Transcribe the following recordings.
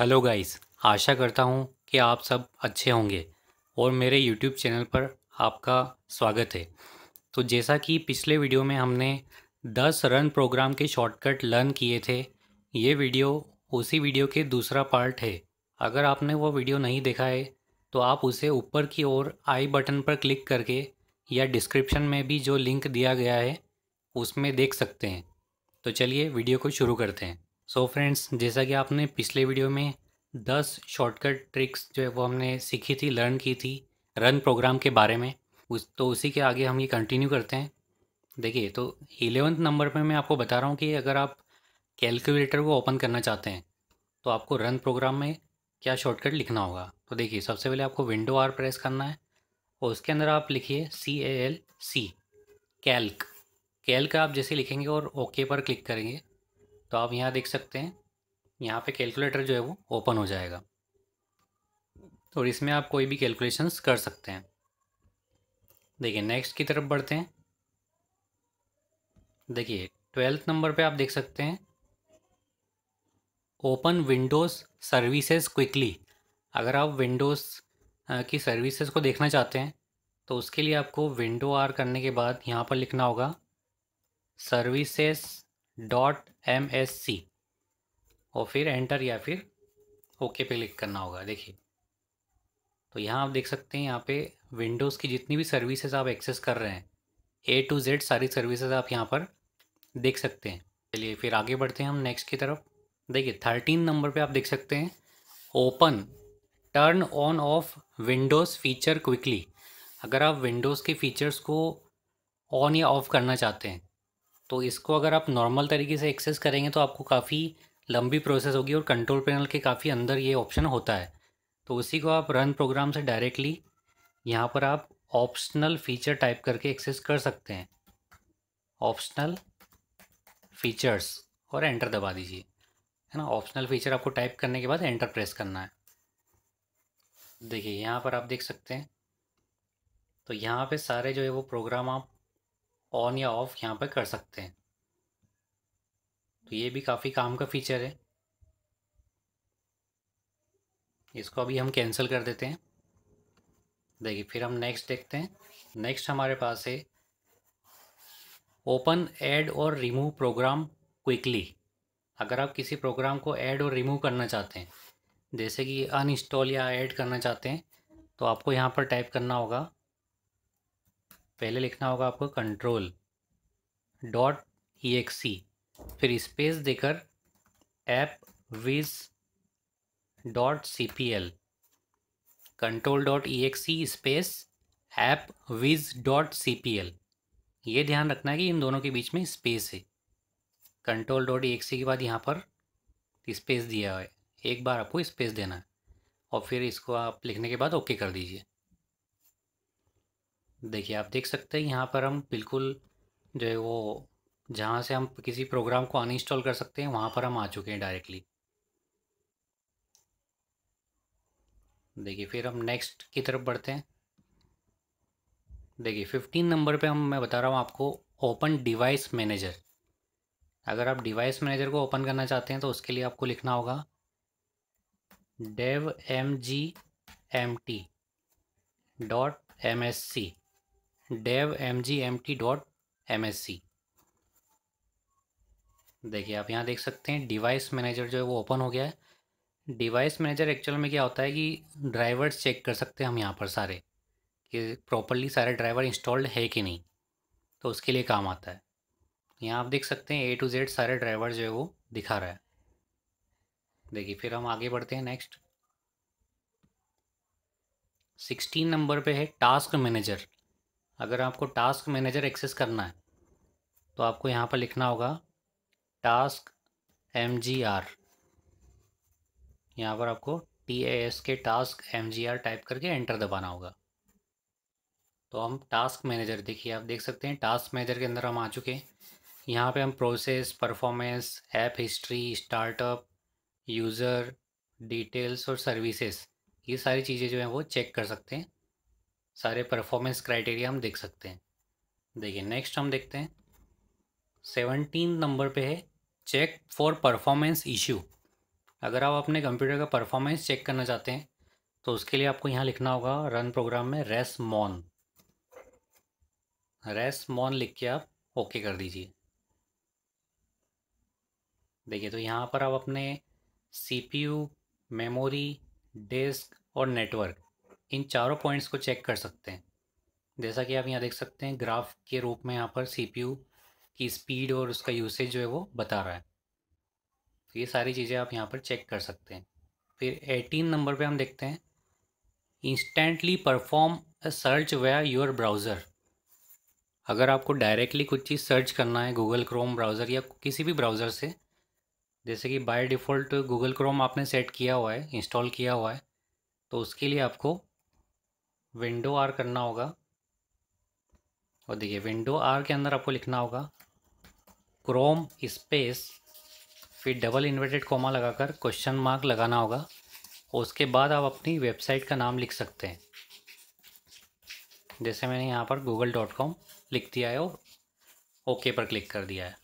hello guys आशा करता हूँ कि आप सब अच्छे होंगे और मेरे यूट्यूब चैनल पर आपका स्वागत है तो जैसा कि पिछले वीडियो में हमने 10 रन प्रोग्राम के शॉर्टकट लर्न किए थे ये वीडियो उसी वीडियो के दूसरा पार्ट है अगर आपने वो वीडियो नहीं देखा है तो आप उसे ऊपर की ओर आई बटन पर क्लिक करके या डिस्क्रिप्शन में भी जो लिंक दिया गया है उसमें देख सकते हैं तो चलिए वीडियो को शुरू करते हैं सो फ्रेंड्स जैसा कि आपने पिछले वीडियो में 10 शॉर्टकट ट्रिक्स जो है वो हमने सीखी थी लर्न की थी रन प्रोग्राम के बारे में उस तो उसी के आगे हम ये कंटिन्यू करते हैं देखिए तो इलेवेंथ नंबर पे मैं आपको बता रहा हूँ कि अगर आप कैलकुलेटर को ओपन करना चाहते हैं तो आपको रन प्रोग्राम में क्या शॉर्टकट लिखना होगा तो देखिए सबसे पहले आपको विंडो आर प्रेस करना है और उसके अंदर आप लिखिए C A L C calc calc आप जैसे लिखेंगे और ओके पर क्लिक करेंगे तो आप यहाँ देख सकते हैं यहाँ पे कैलकुलेटर जो है वो ओपन हो जाएगा तो इसमें आप कोई भी कैलकुलेशंस कर सकते हैं देखिए नेक्स्ट की तरफ बढ़ते हैं देखिए ट्वेल्थ नंबर पे आप देख सकते हैं ओपन विंडोज़ सर्विसेज क्विकली अगर आप विंडोज़ की सर्विसेज को देखना चाहते हैं तो उसके लिए आपको विंडो आर करने के बाद यहाँ पर लिखना होगा services dot M S C और फिर एंटर या फिर ओके पे क्लिक करना होगा देखिए तो यहाँ आप देख सकते हैं यहाँ पे विंडोज़ की जितनी भी सर्विसेज आप एक्सेस कर रहे हैं ए टू जेड सारी सर्विसेज आप यहाँ पर देख सकते हैं चलिए फिर आगे बढ़ते हैं हम नेक्स्ट की तरफ देखिए थर्टीन नंबर पे आप देख सकते हैं open turn on off Windows feature quickly अगर आप विंडोज़ के फीचर्स को ऑन या ऑफ करना चाहते हैं तो इसको अगर आप नॉर्मल तरीके से एक्सेस करेंगे तो आपको काफ़ी लंबी प्रोसेस होगी और कंट्रोल पैनल के काफ़ी अंदर ये ऑप्शन होता है तो उसी को आप रन प्रोग्राम से डायरेक्टली यहाँ पर आप ऑप्शनल फीचर टाइप करके एक्सेस कर सकते हैं ऑप्शनल फीचर्स और एंटर दबा दीजिए है ना ऑप्शनल फीचर आपको टाइप करने के बाद एंटर प्रेस करना है देखिए यहाँ पर आप देख सकते हैं तो यहाँ पे सारे जो है वो प्रोग्राम आप ऑन या ऑफ यहाँ पर कर सकते हैं तो ये भी काफ़ी काम का फीचर है इसको अभी हम कैंसिल कर देते हैं देखिए फिर हम नेक्स्ट देखते हैं नेक्स्ट हमारे पास है open add or remove program quickly अगर आप किसी प्रोग्राम को ऐड और रिमूव करना चाहते हैं जैसे कि अनइंस्टॉल या ऐड करना चाहते हैं तो आपको यहाँ पर टाइप करना होगा पहले लिखना होगा आपको कंट्रोल डॉट ई फिर स्पेस देकर app wiz dot C P L control dot E X C space app wiz dot C P L ये ध्यान रखना है कि इन दोनों के बीच में स्पेस है control dot E X C के बाद यहाँ पर स्पेस दिया है एक बार आपको स्पेस देना है और फिर इसको आप लिखने के बाद ओके कर दीजिए देखिए आप देख सकते हैं यहाँ पर हम बिल्कुल जो है वो जहाँ से हम किसी प्रोग्राम को अनइंस्टॉल कर सकते हैं वहाँ पर हम आ चुके हैं डायरेक्टली देखिए फिर हम नेक्स्ट की तरफ बढ़ते हैं देखिए फिफ्टीन नंबर पे हम मैं बता रहा हूँ आपको ओपन डिवाइस मैनेजर अगर आप डिवाइस मैनेजर को ओपन करना चाहते हैं तो उसके लिए आपको लिखना होगा dev M G M T dot M S C dev M G M T dot M S C देखिए आप यहाँ देख सकते हैं डिवाइस मैनेजर जो है वो ओपन हो गया है डिवाइस मैनेजर एक्चुअल में क्या होता है कि ड्राइवर्स चेक कर सकते हैं हम यहाँ पर सारे कि प्रॉपरली सारे ड्राइवर इंस्टॉल्ड है कि नहीं तो उसके लिए काम आता है यहाँ आप देख सकते हैं ए टू जेड सारे ड्राइवर जो है वो दिखा रहा है देखिए फिर हम आगे बढ़ते हैं नेक्स्ट सिक्सटीन नंबर पे है टास्क मैनेजर अगर आपको टास्क मैनेजर एक्सेस करना है तो आपको यहाँ पर लिखना होगा टास्क एम जी आर यहाँ पर आपको T A S K task M G R type करके एंटर दबाना होगा तो हम टास्क मैनेजर देखिए आप देख सकते हैं टास्क मैनेजर के अंदर हम आ चुके हैं यहाँ पे हम process performance app history startup user details और सर्विसेज ये सारी चीज़ें जो हैं वो चेक कर सकते हैं सारे परफॉर्मेंस क्राइटेरिया हम देख सकते हैं देखिए नेक्स्ट हम देखते हैं सेवनटीन नंबर पे है चेक फॉर परफॉर्मेंस इश्यू अगर आप अपने कंप्यूटर का परफॉर्मेंस चेक करना चाहते हैं तो उसके लिए आपको यहाँ लिखना होगा रन प्रोग्राम में रेस मॉन रेस मॉन लिख के आप ओके कर दीजिए देखिए तो यहाँ पर आप अपने सीपीयू मेमोरी डिस्क और नेटवर्क इन चारों पॉइंट्स को चेक कर सकते हैं जैसा कि आप यहाँ देख सकते हैं ग्राफ के रूप में यहाँ पर सीपीयू की स्पीड और उसका यूसेज जो है वो बता रहा है तो ये सारी चीज़ें आप यहाँ पर चेक कर सकते हैं फिर एटीन नंबर पे हम देखते हैं instantly perform search where your browser अगर आपको डायरेक्टली कुछ चीज़ सर्च करना है गूगल क्रोम ब्राउज़र या किसी भी ब्राउज़र से जैसे कि बाय डिफ़ॉल्ट गूगल क्रोम आपने सेट किया हुआ है इंस्टॉल किया हुआ है तो उसके लिए आपको विंडो आर करना होगा और देखिए विंडो आर के अंदर आपको लिखना होगा क्रोम स्पेस फिर डबल इन्वर्टेड कोमा लगाकर क्वेश्चन मार्क लगाना होगा और उसके बाद आप अपनी वेबसाइट का नाम लिख सकते हैं जैसे मैंने यहाँ पर गूगल डॉट कॉम लिख दिया है और ओके पर क्लिक कर दिया है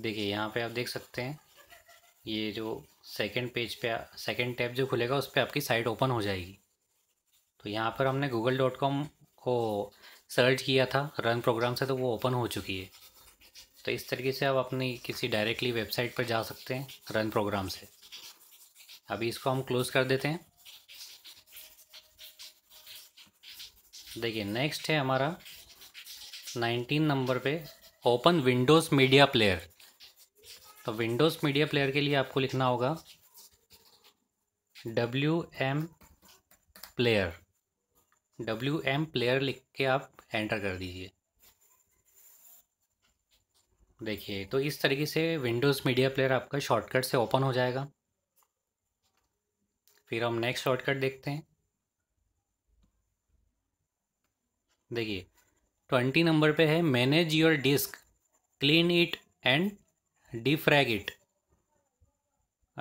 देखिए यहाँ पे आप देख सकते हैं ये जो सेकेंड पेज पे सेकेंड टैब जो खुलेगा उस पर आपकी साइट ओपन हो जाएगी तो यहाँ पर हमने गूगल डॉट कॉम को सर्च किया था रन प्रोग्राम से तो वो ओपन हो चुकी है तो इस तरीके से आप अपनी किसी डायरेक्टली वेबसाइट पर जा सकते हैं रन प्रोग्राम से अभी इसको हम क्लोज़ कर देते हैं देखिए नेक्स्ट है हमारा नाइनटीन नंबर पे ओपन विंडोज़ मीडिया प्लेयर तो विंडोज़ मीडिया प्लेयर के लिए आपको लिखना होगा W M player W M player लिख के आप एंटर कर दीजिए देखिए तो इस तरीके से विंडोज़ मीडिया प्लेयर आपका शॉर्टकट से ओपन हो जाएगा फिर हम नेक्स्ट शॉर्टकट देखते हैं देखिए ट्वेंटी नंबर पे है manage your disk clean it and defrag it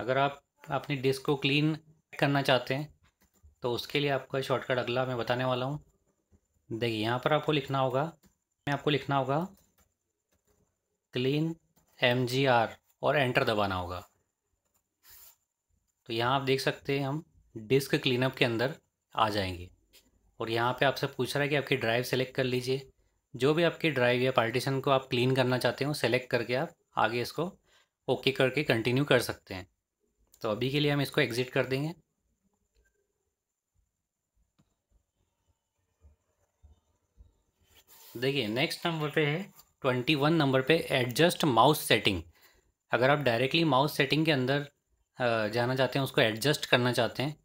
अगर आप अपनी डिस्क को क्लीन करना चाहते हैं तो उसके लिए आपका शॉर्टकट अगला मैं बताने वाला हूँ देखिए यहाँ पर आपको लिखना होगा मैं आपको लिखना होगा क्लीन एम जी आर और एंटर दबाना होगा तो यहाँ आप देख सकते हैं हम डिस्क क्लीनअप के अंदर आ जाएंगे और यहाँ पे आपसे पूछ रहा है कि आपकी ड्राइव सेलेक्ट कर लीजिए जो भी आपकी ड्राइव या पार्टीशन को आप क्लीन करना चाहते हो सेलेक्ट करके आप आगे इसको ओके करके कंटिन्यू कर सकते हैं तो अभी के लिए हम इसको एग्ज़िट कर देंगे देखिए नेक्स्ट नंबर पे है ट्वेंटी वन नंबर पे एडजस्ट माउस सेटिंग अगर आप डायरेक्टली माउस सेटिंग के अंदर जाना चाहते हैं उसको एडजस्ट करना चाहते हैं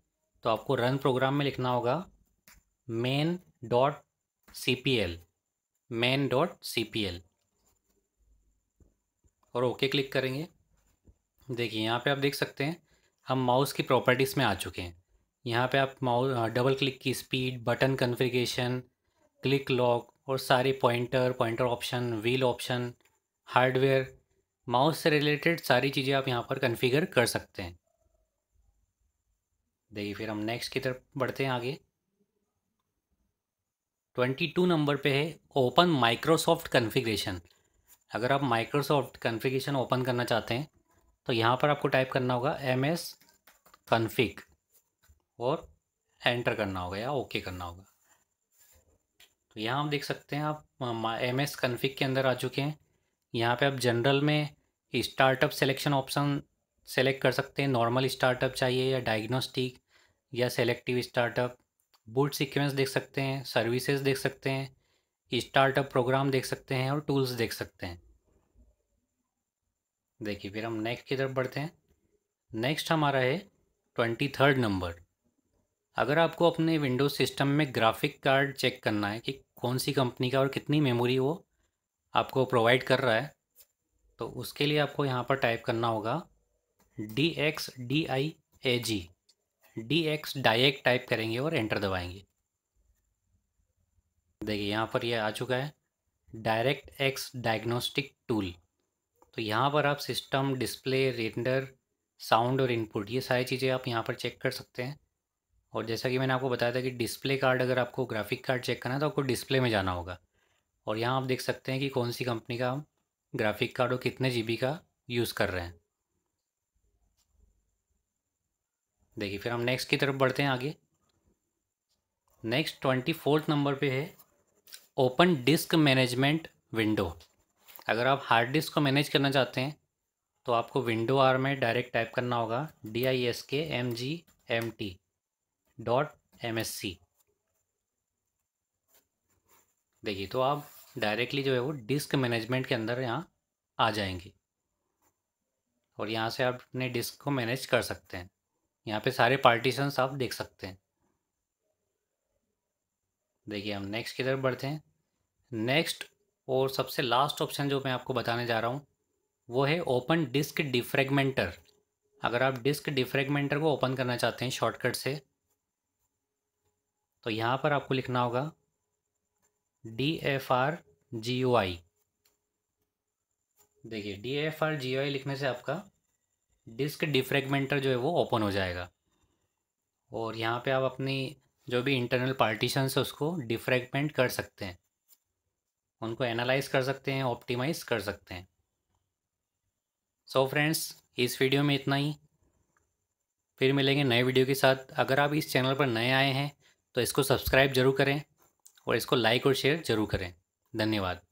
तो आपको रन प्रोग्राम में लिखना होगा main dot C P L main dot C P L और ओके क्लिक करेंगे देखिए यहाँ पे आप देख सकते हैं हम माउस की प्रॉपर्टीज़ में आ चुके हैं यहाँ पे आप माउस डबल क्लिक की speed button configuration click lock और सारे pointer pointer option wheel option hardware mouse से रिलेटेड सारी चीज़ें आप यहाँ पर कन्फिगर कर सकते हैं देखिए फिर हम नेक्स्ट की तरफ बढ़ते हैं आगे ट्वेंटी टू नंबर पे है ओपन माइक्रोसॉफ्ट कन्फिग्रेशन अगर आप माइक्रोसॉफ्ट कन्फिगेशन ओपन करना चाहते हैं तो यहाँ पर आपको टाइप करना होगा एम एस कन्फिक और एंटर करना होगा या ओके करना होगा तो यहाँ हम देख सकते हैं आप एम एस कन्फिक के अंदर आ चुके हैं यहाँ पे आप जनरल में स्टार्टअप सिलेक्शन ऑप्शन सेलेक्ट कर सकते हैं नॉर्मल स्टार्टअप चाहिए या डायग्नोस्टिक या सेलेक्टिव स्टार्टअप बूट सिक्वेंस देख सकते हैं सर्विसेज देख सकते हैं स्टार्टअप प्रोग्राम देख सकते हैं और टूल्स देख सकते हैं देखिए फिर हम नेक्स्ट की तरफ बढ़ते हैं नेक्स्ट हमारा है ट्वेंटी थर्ड नंबर अगर आपको अपने विंडोज सिस्टम में ग्राफिक कार्ड चेक करना है कि कौन सी कंपनी का और कितनी मेमोरी वो आपको प्रोवाइड कर रहा है तो उसके लिए आपको यहाँ पर टाइप करना होगा D X D I A G D X direct type करेंगे और एंटर दबाएंगे देखिए यहाँ पर ये यह आ चुका है डायरेक्ट एक्स डायग्नोस्टिक टूल तो यहाँ पर आप सिस्टम डिस्प्ले रेंडर साउंड और इनपुट ये सारी चीज़ें आप यहाँ पर चेक कर सकते हैं और जैसा कि मैंने आपको बताया था कि डिस्प्ले कार्ड अगर आपको ग्राफिक कार्ड चेक करना है तो आपको डिस्प्ले में जाना होगा और यहाँ आप देख सकते हैं कि कौन सी कंपनी का हम ग्राफिक कार्ड और कितने जी का यूज़ कर रहे हैं देखिए फिर हम नेक्स्ट की तरफ बढ़ते हैं आगे नेक्स्ट ट्वेंटी फोर्थ नंबर पे है ओपन डिस्क मैनेजमेंट विंडो अगर आप हार्ड डिस्क को मैनेज करना चाहते हैं तो आपको विंडो आर में डायरेक्ट टाइप करना होगा D I S K M G M T dot M S C देखिए तो आप डायरेक्टली जो है वो डिस्क मैनेजमेंट के अंदर यहाँ आ जाएंगे और यहाँ से आप अपने डिस्क को मैनेज कर सकते हैं यहाँ पे सारे पार्टीशंस आप देख सकते हैं देखिए हम नेक्स्ट की तरफ बढ़ते हैं नेक्स्ट और सबसे लास्ट ऑप्शन जो मैं आपको बताने जा रहा हूँ वो है ओपन डिस्क डिफ्रेगमेंटर अगर आप डिस्क डिफ्रेगमेंटर को ओपन करना चाहते हैं शॉर्टकट से तो यहाँ पर आपको लिखना होगा D F R G O I देखिए D F R G O I लिखने से आपका डिस्क डिफ्रेगमेंटर जो है वो ओपन हो जाएगा और यहाँ पे आप अपनी जो भी इंटरनल पार्टीशन है उसको डिफ्रेगमेंट कर सकते हैं उनको एनालाइज कर सकते हैं ऑप्टिमाइज कर सकते हैं सो so फ्रेंड्स इस वीडियो में इतना ही फिर मिलेंगे नए वीडियो के साथ अगर आप इस चैनल पर नए आए हैं तो इसको सब्सक्राइब जरूर करें और इसको लाइक और शेयर जरूर करें धन्यवाद